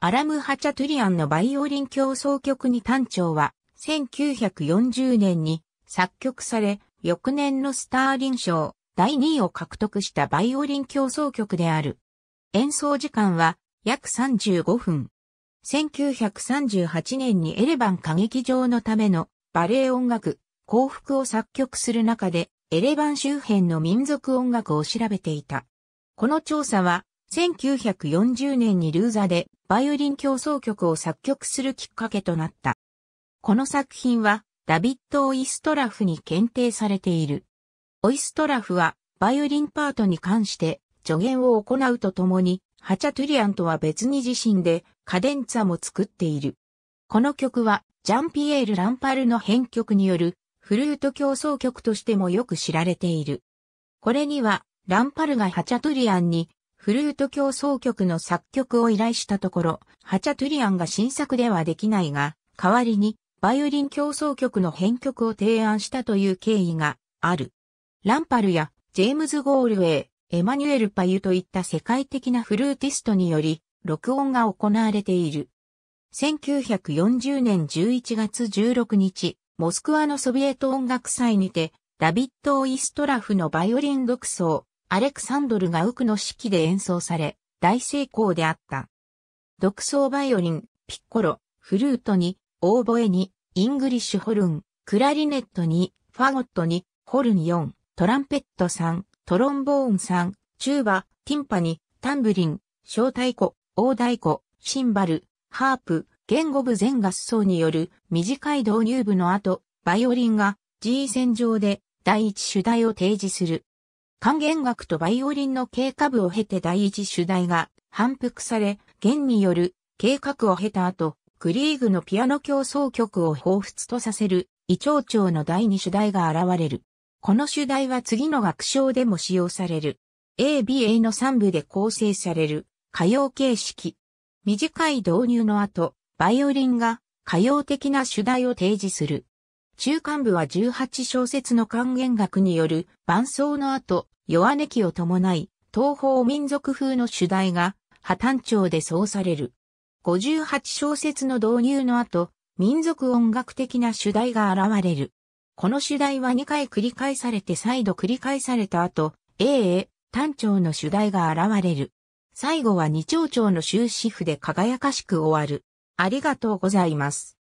アラム・ハチャトゥリアンのバイオリン競争曲に単調は、1940年に作曲され、翌年のスターリン賞第2位を獲得したバイオリン競争曲である。演奏時間は約35分。1938年にエレバン歌劇場のためのバレエ音楽、幸福を作曲する中でエレバン周辺の民族音楽を調べていた。この調査は1940年にルーザでバイオリン競争曲を作曲するきっかけとなった。この作品はダビッド・オイストラフに検定されている。オイストラフはバイオリンパートに関して助言を行うとともに、ハチャトゥリアンとは別に自身でカデンツァも作っている。この曲はジャンピエール・ランパルの編曲によるフルート競争曲としてもよく知られている。これにはランパルがハチャトゥリアンにフルート協奏曲の作曲を依頼したところ、ハチャトゥリアンが新作ではできないが、代わりにバイオリン協奏曲の編曲を提案したという経緯がある。ランパルやジェームズ・ゴールウェイ、エマニュエル・パユといった世界的なフルーティストにより、録音が行われている。1940年11月16日、モスクワのソビエト音楽祭にて、ダビッド・オイストラフのバイオリン独奏、アレクサンドルがウクの式で演奏され、大成功であった。独奏バイオリン、ピッコロ、フルートに、オーボエに、イングリッシュホルン、クラリネットに、ファゴットに、ホルン4、トランペット3、トロンボーン3、チューバ、ティンパニ、タンブリン、小太鼓、大太鼓、シンバル、ハープ、言語部全合奏による短い導入部の後、バイオリンが G 線上で第一主題を提示する。管弦楽とバイオリンの経過部を経て第一主題が反復され、弦による計画を経た後、クリーグのピアノ競争曲を彷彿とさせる、胃腸長の第二主題が現れる。この主題は次の楽章でも使用される。ABA の3部で構成される歌謡形式。短い導入の後、バイオリンが歌謡的な主題を提示する。中間部は18小節の還元楽による伴奏の後、弱音器を伴い、東方民族風の主題が破綻調で奏される。58小節の導入の後、民族音楽的な主題が現れる。この主題は2回繰り返されて再度繰り返された後、A A、単調の主題が現れる。最後は二丁調の終止符で輝かしく終わる。ありがとうございます。